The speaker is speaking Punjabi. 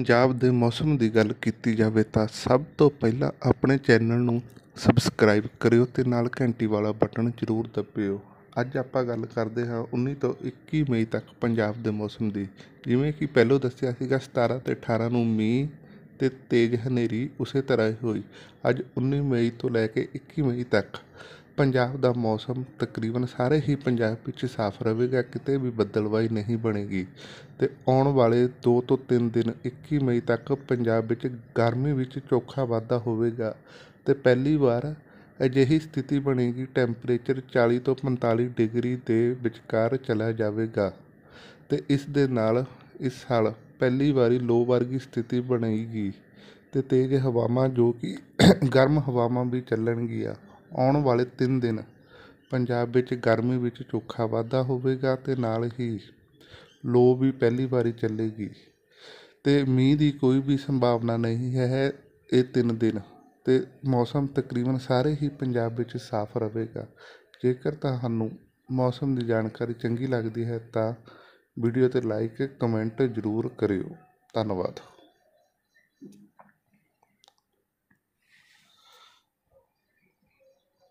ਪੰਜਾਬ ਦੇ ਮੌਸਮ ਦੀ ਗੱਲ ਕੀਤੀ ਜਾਵੇ ਤਾਂ ਸਭ ਤੋਂ ਪਹਿਲਾਂ ਆਪਣੇ ਚੈਨਲ ਨੂੰ ਸਬਸਕ੍ਰਾਈਬ ਕਰਿਓ ਤੇ ਨਾਲ ਘੰਟੀ ਵਾਲਾ ਬਟਨ ਜ਼ਰੂਰ ਦੱਬਿਓ ਅੱਜ ਆਪਾਂ ਗੱਲ ਕਰਦੇ ਹਾਂ 19 ਤੋਂ 21 ਮਈ ਤੱਕ ਪੰਜਾਬ ਦੇ ਮੌਸਮ ਦੀ ਜਿਵੇਂ ਕਿ ਪਹਿਲਾਂ ਦੱਸਿਆ ਸੀਗਾ 17 ਤੇ 18 ਨੂੰ ਮੀਂਹ ਤੇ ਤੇਜ਼ ਹਨੇਰੀ ਉਸੇ ਤਰ੍ਹਾਂ ਹੀ ਹੋਈ ਅੱਜ 19 ਮਈ ਤੋਂ ਲੈ ਕੇ 21 ਮਈ ਤੱਕ ਪੰਜਾਬ ਦਾ ਮੌਸਮ ਤਕਰੀਬਨ ਸਾਰੇ ਹੀ ਪੰਜਾਬ ਵਿੱਚ ਸਾਫ਼ ਰਹੇਗਾ ਕਿਤੇ ਵੀ ਬੱਦਲਵਾਈ ਨਹੀਂ ਬਣੇਗੀ ਤੇ ਆਉਣ ਵਾਲੇ 2 ਤੋਂ 3 ਦਿਨ 21 ਮਈ ਤੱਕ ਪੰਜਾਬ ਵਿੱਚ ਗਰਮੀ ਵਿੱਚ ਚੋਖਾ ਵਾਧਾ ਹੋਵੇਗਾ ਤੇ ਪਹਿਲੀ ਵਾਰ ਅਜਿਹੀ ਸਥਿਤੀ ਬਣੇਗੀ ਟੈਂਪਰੇਚਰ 40 ਤੋਂ 45 ਡਿਗਰੀ ਦੇ ਵਿਚਕਾਰ ਚਲਾ ਜਾਵੇਗਾ ਤੇ ਇਸ ਦੇ ਨਾਲ ਇਸ ਸਾਲ ਪਹਿਲੀ ਵਾਰੀ ਲੋ ਵਰਗੀ ਸਥਿਤੀ ਬਣੇਗੀ ਤੇ ਤੇਜ਼ ਹਵਾਵਾਂ ਜੋ ਕਿ ਗਰਮ ਹਵਾਵਾਂ ਵੀ ਚੱਲਣਗੀਆਂ ਆਉਣ ਵਾਲੇ 3 ਦਿਨ ਪੰਜਾਬ ਵਿੱਚ ਗਰਮੀ ਵਿੱਚ ਚੋਖਾ ਵਾਧਾ ਹੋਵੇਗਾ ਅਤੇ ਨਾਲ ਹੀ ਲੋ ਵੀ ਪਹਿਲੀ ਵਾਰੀ ਚੱਲੇਗੀ ਤੇ ਮੀਂਹ ਦੀ ਕੋਈ ਵੀ ਸੰਭਾਵਨਾ ਨਹੀਂ ਹੈ ਇਹ 3 ਦਿਨ ਤੇ ਮੌਸਮ ਤਕਰੀਬਨ ਸਾਰੇ ਹੀ ਪੰਜਾਬ ਵਿੱਚ ਸਾਫ਼ ਰਹੇਗਾ ਜੇਕਰ ਤੁਹਾਨੂੰ ਮੌਸਮ ਦੀ ਜਾਣਕਾਰੀ ਚੰਗੀ ਲੱਗਦੀ ਹੈ ਤਾਂ ਵੀਡੀਓ ਤੇ ਲਾਈਕ ਕਮੈਂਟ ਜ਼ਰੂਰ ਕਰਿਓ ਧੰਨਵਾਦ